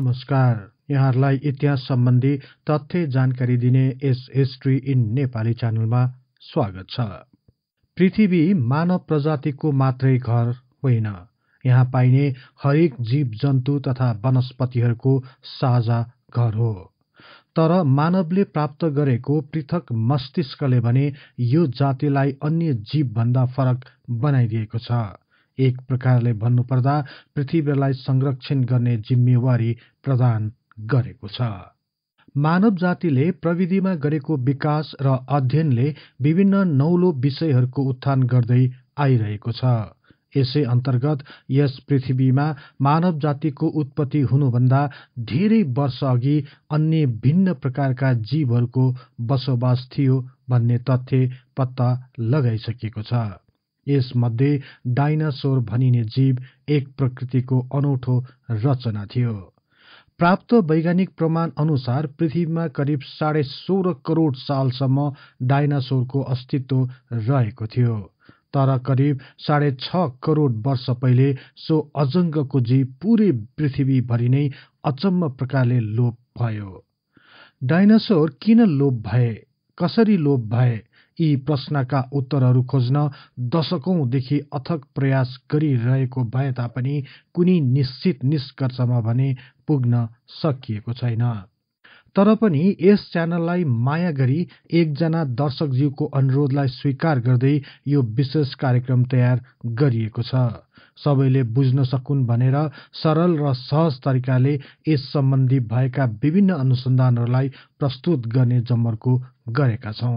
नमस्कार यहाँहरूलाई इतिहास सम्बन्धी तथ्य जानकारी दिने एस हिस्ट्री इन नेपाली च्यानलमा स्वागत छ पृथ्वी मानव प्रजातिको मात्रै घर होइन यहाँ पाइने हरेक जीव जन्तु तथा वनस्पतिहरूको साझा घर हो तर मानवले प्राप्त गरेको पृथक मस्तिष्कले भने यो जातिलाई अन्य जीवभन्दा फरक बनाइदिएको छ एक प्रकारले भन्नुपर्दा पृथ्वीलाई संरक्षण गर्ने जिम्मेवारी प्रदान गरेको छ मानव जातिले प्रविधिमा गरेको विकास र अध्ययनले विभिन्न नौलो विषयहरूको उत्थान गर्दै आइरहेको छ यसै अन्तर्गत यस पृथ्वीमा मानव जातिको उत्पत्ति हुनुभन्दा धेरै वर्ष अघि अन्य भिन्न प्रकारका जीवहरूको बसोबास थियो भन्ने तथ्य पत्ता लगाइसकेको छ यसमध्ये डाइनासोर भनिने जीव एक प्रकृतिको अनौठो रचना थियो प्राप्त वैज्ञानिक प्रमाण अनुसार पृथ्वीमा करिब साढे सोह्र करोड सालसम्म डाइनासोरको अस्तित्व रहेको थियो तर करिब साढे छ करोड वर्ष पहिले सो अजङ्गको जीव पूरै पृथ्वीभरि नै अचम्म प्रकारले लोप भयो डाइनासोर किन लोप भए कसरी लोप भए यी प्रश्नका उत्तरहरू खोज्न दशकौंदेखि अथक प्रयास गरिरहेको भए तापनि कुनै निश्चित निष्कर्षमा भने पुग्न सकिएको छैन तर पनि यस च्यानललाई माया गरी एकजना दर्शकज्यूको अनुरोधलाई स्वीकार गर्दै यो विशेष कार्यक्रम तयार गरिएको छ सबैले बुझ्न सकुन् भनेर सरल र सहज तरिकाले यस सम्बन्धी भएका विभिन्न अनुसन्धानहरूलाई प्रस्तुत गर्ने जमर्को गरेका छौं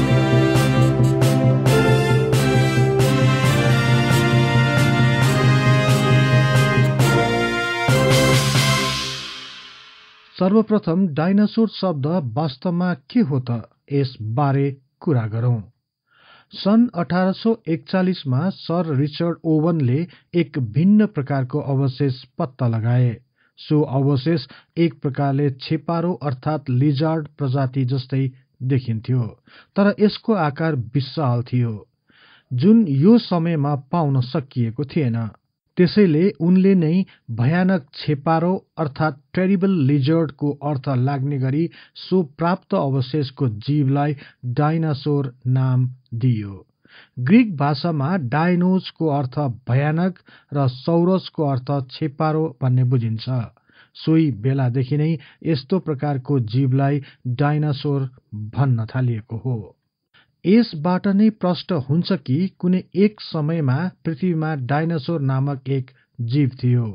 सर्वप्रथम डाइनासोर शब्द वास्तवमा के हो त बारे कुरा गरौं सन् अठार सौ एकचालिसमा सर रिचर्ड ओवनले एक भिन्न प्रकारको अवशेष पत्ता लगाए सो अवशेष एक प्रकारले छेपारो अर्थात् लिजार्ड प्रजाति जस्तै देखिन्थ्यो तर यसको आकार विशाल थियो जुन यो समयमा पाउन सकिएको थिएन त्यसैले उनले नै भयानक छेपारो अर्थात् टेरिबल लिजर्डको अर्थ लाग्ने गरी सो प्राप्त अवशेषको जीवलाई डाइनासोर नाम दियो ग्रिक भाषामा डायनोजको अर्थ भयानक र सौरसको अर्थ छेपारो भन्ने बुझिन्छ सोही बेलादेखि नै यस्तो प्रकारको जीवलाई डाइनासोर भन्न थालिएको हो यसबाट नै प्रष्ट हुन्छ कि कुनै एक समयमा पृथ्वीमा डायनासोर नामक एक जीव थियो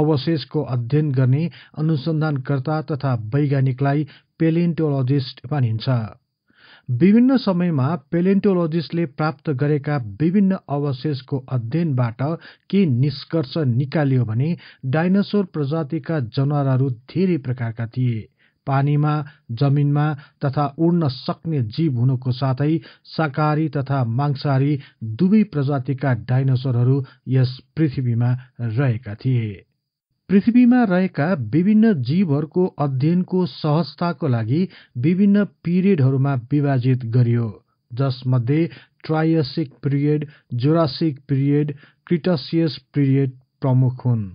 अवशेषको अध्ययन गर्ने अनुसन्धानकर्ता तथा वैज्ञानिकलाई पेलेन्टोलोजिस्ट भनिन्छ विभिन्न समयमा पेलेन्टोलोजिस्टले प्राप्त गरेका विभिन्न अवशेषको अध्ययनबाट के निष्कर्ष निकालियो भने डायनासोर प्रजातिका जनावरहरू धेरै प्रकारका थिए पानीमा जमिनमा तथा उड्न सक्ने जीव हुनुको साथै शाकाहारी तथा मांसाहारी दुवै प्रजातिका डाइनोसरहरू यस पृथ्वीमा रहेका थिए पृथ्वीमा रहेका विभिन्न जीवहरूको अध्ययनको सहजताको लागि विभिन्न पिरियडहरूमा विभाजित गरियो जसमध्ये Triassic period Jurassic period Cretaceous period प्रमुख हुन्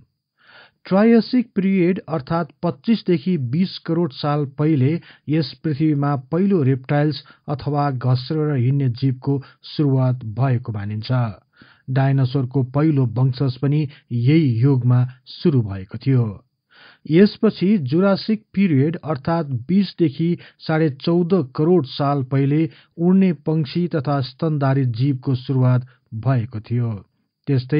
ट्रायसिक पिरियड अर्थात् पच्चिसदेखि बिस करोड साल पहिले यस पृथ्वीमा पहिलो रेप्टाइल्स अथवा घस्रेर हिँड्ने जीवको सुरुवात भएको मानिन्छ डायनासोरको पहिलो वंशज पनि यही युगमा सुरु भएको थियो यसपछि जुरासिक पिरियड अर्थात् बिसदेखि साढे चौध करोड साल पहिले उड्ने पंक्षी तथा स्तनधारित जीवको सुरुवात भएको थियो त्यस्तै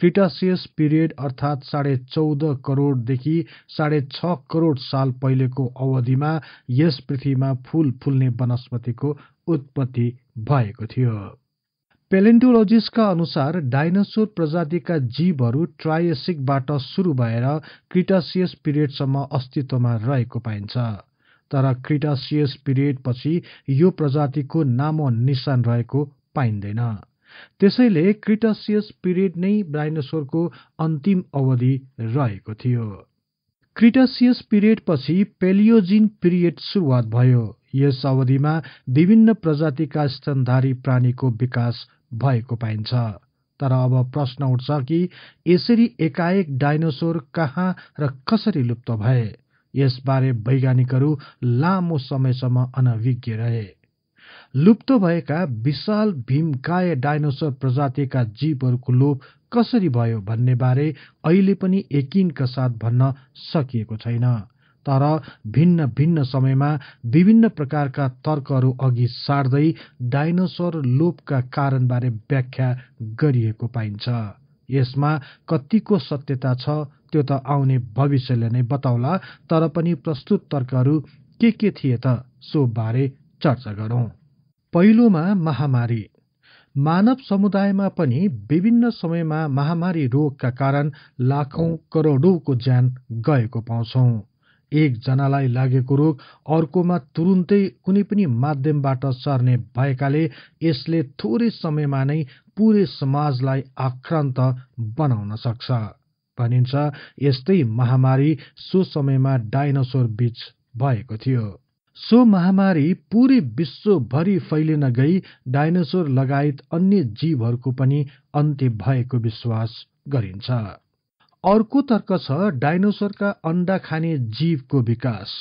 क्रिटासियस पिरियड अर्थात् साढे चौध करोडदेखि साढे छ करोड साल पहिलेको अवधिमा यस पृथ्वीमा फूल फुल्ने वनस्पतिको उत्पत्ति भएको थियो पेलेन्टोलोजिस्टका अनुसार डाइनोसोर प्रजातिका जीवहरू ट्रायसिकबाट सुरु भएर क्रिटासियस पिरियडसम्म अस्तित्वमा रहेको पाइन्छ तर क्रिटासियस पिरियडपछि यो प्रजातिको नामो निशान रहेको पाइँदैन त्यसैले क्रिटासियस पिरियड नै डाइनोसोरको अन्तिम अवधि रहेको थियो क्रिटासियस पिरियडपछि पेलियोजिन पिरियड सुरुवात भयो यस अवधिमा विभिन्न प्रजातिका स्तनधारी प्राणीको विकास भएको पाइन्छ तर अब प्रश्न उठ्छ कि यसरी एकाएक डाइनोसोर कहाँ र कसरी लुप्त भए यसबारे वैज्ञानिकहरू लामो समयसम्म अनभिज्ञ रहे लुप्त भएका विशाल भीमकाय डायनोसर प्रजातिका जीवहरूको लोप कसरी भयो भन्ने बारे अहिले पनि एकिनका साथ भन्न सकिएको छैन तर भिन्न भिन्न समयमा विभिन्न प्रकारका तर्कहरू अघि सार्दै डायनोसर लोपका कारणबारे व्याख्या गरिएको पाइन्छ यसमा कतिको सत्यता छ त्यो त आउने भविष्यले नै बताउला तर पनि प्रस्तुत तर्कहरू के के थिए त सो बारे चर्चा गरौं पहिलोमा महामारी मानव समुदायमा पनि विभिन्न समयमा महामारी रोगका कारण लाखौं करोडौंको ज्यान गएको पाउँछौ एकजनालाई लागेको रोग अर्कोमा तुरुन्तै कुनै पनि माध्यमबाट सर्ने भएकाले यसले थोरै समयमा नै पूरै समाजलाई आक्रान्त बनाउन सक्छ भनिन्छ यस्तै महामारी सो समयमा डाइनोसोर बीच भएको थियो सो महामारी पूरै विश्वभरि फैलिन गई डायनासोर लगायत अन्य जीवहरूको पनि अन्त्य भएको विश्वास गरिन्छ अर्को तर्क छ डायनोसोरका अन्डा खाने जीवको विकास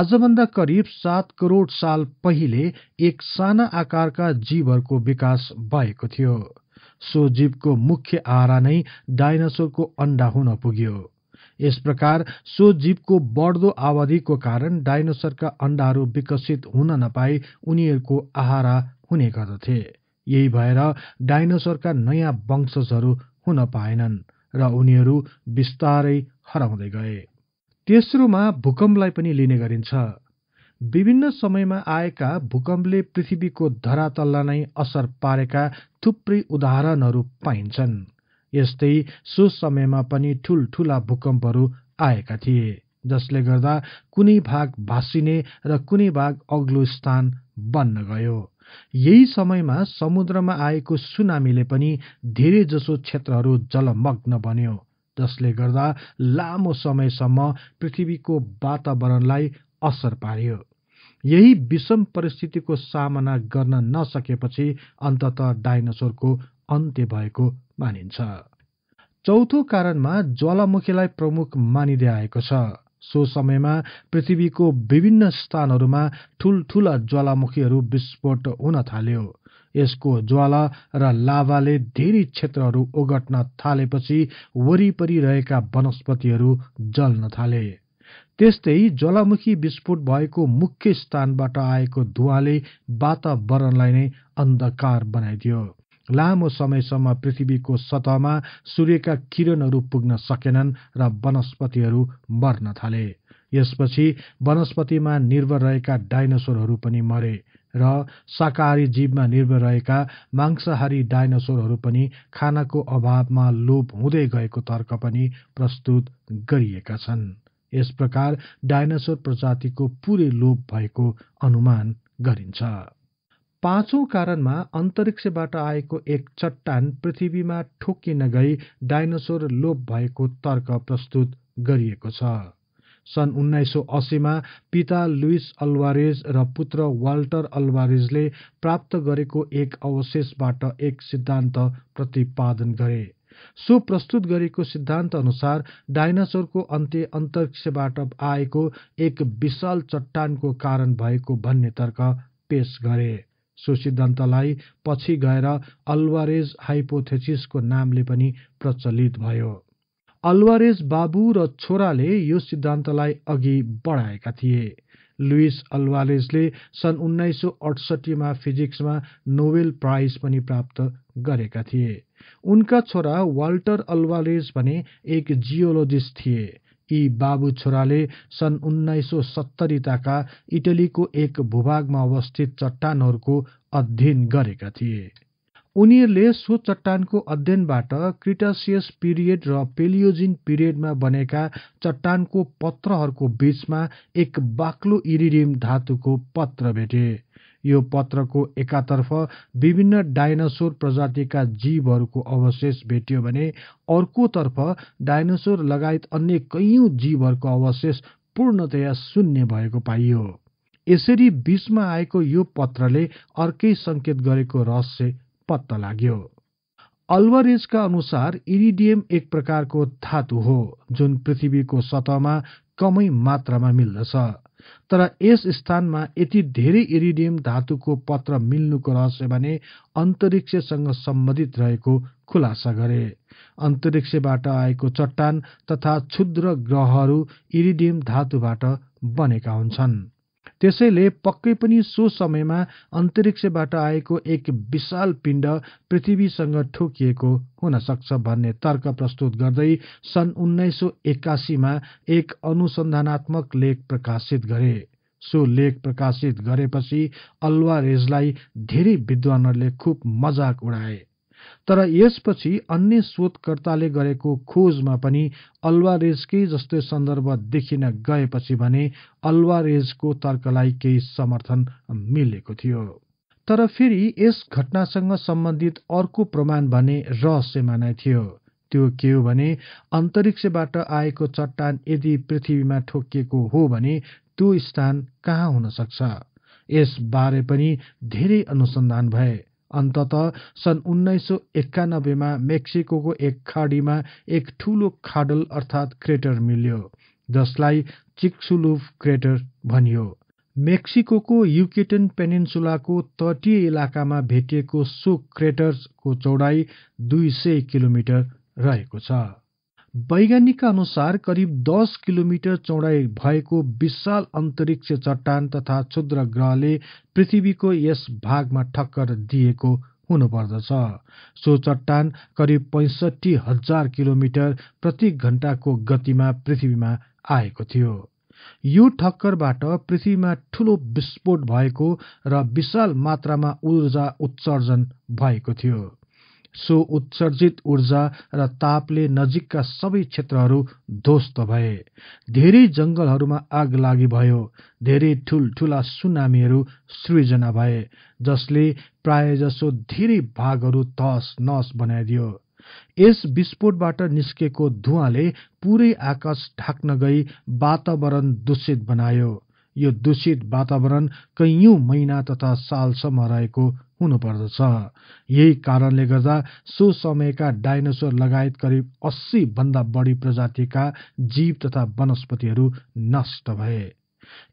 आजभन्दा करिब सात करोड साल पहिले एक साना आकारका जीवहरूको विकास भएको थियो सो जीवको मुख्य आहारा नै डायनासोरको अण्डा हुन पुग्यो यस प्रकार सो जीवको बढ्दो आवधिको कारण डाइनोसरका अण्डाहरू विकसित हुन नपाई उनीहरूको आहारा हुने गर्दथे यही भएर डाइनोसरका नयाँ वंशजहरू हुन पाएनन् र उनीहरू बिस्तारै हराउँदै गए तेस्रोमा भूकम्पलाई पनि लिने गरिन्छ विभिन्न समयमा आएका भूकम्पले पृथ्वीको धरातललाई नै असर पारेका थुप्रै उदाहरणहरू पाइन्छन् यस्तै सो समयमा पनि ठूलठूला भूकम्पहरू आएका थिए जसले गर्दा कुनै भाग भासिने र कुनै भाग अग्लो स्थान बन्न गयो यही समयमा समुद्रमा आएको सुनामीले पनि धेरै जसो क्षेत्रहरू जलमग्न बन्यो जसले गर्दा लामो समयसम्म पृथ्वीको वातावरणलाई असर पार्यो यही विषम परिस्थितिको सामना गर्न नसकेपछि अन्तत डायनासोरको अन्त्य भएको मानिन्छ चौथो कारणमा ज्वालामुखीलाई प्रमुख मानिँदै आएको छ सो समयमा पृथ्वीको विभिन्न स्थानहरूमा ठूल्ठूला ज्वालामुखीहरू विस्फोट हुन थाल्यो यसको ज्वाला र लाभाले धेरै क्षेत्रहरू ओगट्न थालेपछि वरिपरि रहेका वनस्पतिहरू जल्न थाले त्यस्तै ज्वालामुखी विस्फोट भएको मुख्य स्थानबाट आएको धुवाले वातावरणलाई नै अन्धकार बनाइदियो लामो समयसम्म पृथ्वीको सतहमा सूर्यका किरणहरू पुग्न सकेनन् र वनस्पतिहरू मर्न थाले यसपछि वनस्पतिमा निर्भर रहेका डाइनोसोरहरू पनि मरे र शाकाहारी जीवमा निर्भर रहेका मांसाहारी डाइनोसोरहरू पनि खानाको अभावमा लोप हुँदै गएको तर्क पनि प्रस्तुत गरिएका छन् यस प्रकार डाइनोसोर प्रजातिको पूरै लोप भएको अनुमान गरिन्छ पाँचौं कारणमा अन्तरिक्षबाट आएको एक चट्टान पृथ्वीमा ठोक्किन गई डाइनोसोर लोप भएको तर्क प्रस्तुत गरिएको छ सन् उन्नाइस सौ अस्सीमा पिता लुइस अल्वारेज र पुत्र वाल्टर अल्वारेजले प्राप्त गरेको एक अवशेषबाट एक सिद्धान्त प्रतिपादन गरे सो प्रस्तुत गरेको सिद्धान्त अनुसार डायनासोरको अन्त्य अन्तरिक्षबाट आएको एक विशाल चट्टानको कारण भएको भन्ने तर्क पेश गरे सो सिद्धान्तलाई पछि गएर अल्वारेज हाइपोथेसिसको नामले पनि प्रचलित भयो अल्वारेज बाबु र छोराले यो सिद्धान्तलाई अघि बढाएका थिए लुइस अल्वारेजले सन् उन्नाइस सौ अठसट्ठीमा फिजिक्समा नोबेल प्राइज पनि प्राप्त गरेका थिए उनका छोरा वाल्टर अल्वारेज भने एक जियोलोजिस्ट थिए यी बाबु छोराले सन् उन्नाइस सौ सत्तरीताका इटलीको एक भूभागमा अवस्थित चट्टानहरूको अध्ययन गरेका थिए उनीहरूले सो चट्टानको अध्ययनबाट क्रिटासियस पिरियड र पेलियोजिन पिरियडमा बनेका चट्टानको पत्रहरूको बीचमा एक बाक्लो इरिडियम धातुको पत्र भेटे यो पत्रको एकातर्फ विभिन्न डायनासोर प्रजातिका जीवहरूको अवशेष भेटियो भने अर्कोतर्फ डायनासोर लगायत अन्य कैयौँ जीवहरूको अवशेष पूर्णतया शून्य भएको पाइयो यसरी बीचमा आएको यो पत्रले अर्कै सङ्केत गरेको रहस्य पत्ता लाग्यो अल्वरेजका अनुसार इरिडियम एक प्रकारको धातु हो जुन पृथ्वीको सतहमा कमै मात्रामा मिल्दछ तर यस स्थानमा यति धेरै इरिडियम धातुको पत्र मिल्नुको रहस्य भने अन्तरिक्षसँग सम्बन्धित रहेको खुलासा गरे अन्तरिक्षबाट आएको चट्टान तथा क्षुद्र ग्रहहरू इरिडियम धातुबाट बनेका हुन्छन् त्यसैले पक्कै पनि सो समयमा अन्तरिक्षबाट आएको एक विशाल पिण्ड पृथ्वीसँग ठोकिएको हुन सक्छ भन्ने तर्क प्रस्तुत गर्दै सन् उन्नाइस सौ एक्कासीमा एक अनुसन्धानात्मक लेख प्रकाशित गरे सो लेख प्रकाशित गरेपछि अल्वारेजलाई धेरै विद्वानहरूले खुब मजाक उडाए तर यसपछि अन्य शोधकर्ताले गरेको खोजमा पनि अल्वारेजकै जस्तै सन्दर्भ देखिन गएपछि भने अल्वारेजको तर्कलाई केही समर्थन मिलेको थियो तर फेरि यस घटनासँग सम्बन्धित अर्को प्रमाण भने रहस्यमा नै थियो त्यो के हो भने अन्तरिक्षबाट आएको चट्टान यदि पृथ्वीमा ठोकिएको हो भने त्यो स्थान कहाँ हुन सक्छ यसबारे पनि धेरै अनुसन्धान भए अन्तत सन् उन्नाइस सौ एकानब्बेमा मेक्सिको एक खाडीमा एक ठूलो खाडल अर्थात् क्रेटर मिल्यो जसलाई चिक्सुलुफ क्रेटर भनियो मेक्सिको युकेटन पेनिन्सुलाको तटीय इलाकामा भेटिएको सो क्रेटर्सको चौडाइ दुई सय किलोमिटर रहेको छ वैज्ञानिकका अनुसार करिब दस किलोमिटर चौडाइ भएको विशाल अन्तरिक्ष चट्टान तथा क्षुद्र ग्रहले पृथ्वीको यस भागमा ठक्कर दिएको हुनुपर्दछ सो चट्टान करिब पैँसठी हजार किलोमिटर प्रति घण्टाको गतिमा पृथ्वीमा आएको थियो यो ठक्करबाट पृथ्वीमा ठूलो विस्फोट भएको र विशाल मात्रामा ऊर्जा उत्सर्जन भएको थियो सो उत्सर्जित ऊर्जा र तापले नजिकका सबै क्षेत्रहरू ध्वस्त भए धेरै जङ्गलहरूमा आग लागि भयो धेरै ठुल्ठुला सुनामीहरू सृजना भए जसले प्रायजसो धेरै भागहरू तहस नस बनाइदियो यस विस्फोटबाट निस्केको धुवाले पुरै आकाश ढाक्न गई वातावरण दूषित बनायो यो दूषित वातावरण कैयौं महिना तथा सालसम्म रहेको हुनुपर्दछ यही कारणले गर्दा सो समयका डाइनोसोर लगायत करिब अस्सी भन्दा बढी प्रजातिका जीव तथा वनस्पतिहरू नष्ट भए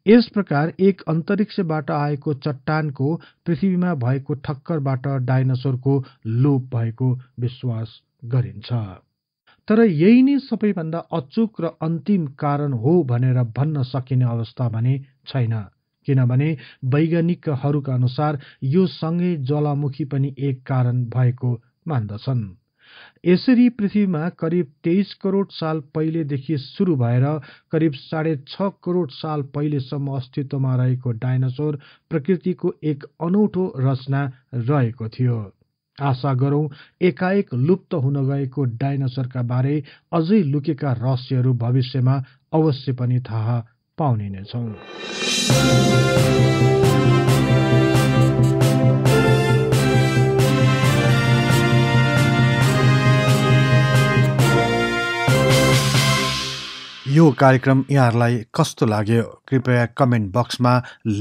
यस प्रकार एक अन्तरिक्षबाट आएको चट्टानको पृथ्वीमा भएको ठक्करबाट डाइनोसोरको लोप भएको विश्वास गरिन्छ तर यही नै सबैभन्दा अचुक र अन्तिम कारण हो भनेर भन्न सकिने अवस्था भने छैन किनभने वैज्ञानिकहरूका अनुसार यो सँगै ज्वालामुखी पनि एक कारण भएको मान्दछन् यसरी पृथ्वीमा करिब तेइस करोड साल पहिलेदेखि सुरु भएर करिब साढे छ करोड साल पहिलेसम्म अस्तित्वमा रहेको डायनासोर प्रकृतिको एक अनौठो रचना रहेको थियो आशा गरौं एकाएक लुप्त हुन गएको का बारे अझै लुकेका रहस्यहरू भविष्यमा अवश्य पनि थाहा पाउने नै यो कार्यक्रम यहाँहरूलाई कस्तो लाग्यो कृपया कमेन्ट बक्समा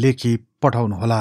लेखी पठाउनुहोला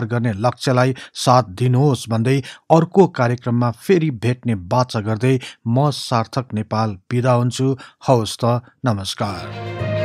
विस्तार गर्ने लक्ष्यलाई साथ दिनुहोस् भन्दै अर्को कार्यक्रममा फेरि भेट्ने बाचा गर्दै म सार्थक नेपाल बिदा हुन्छु हवस् त नमस्कार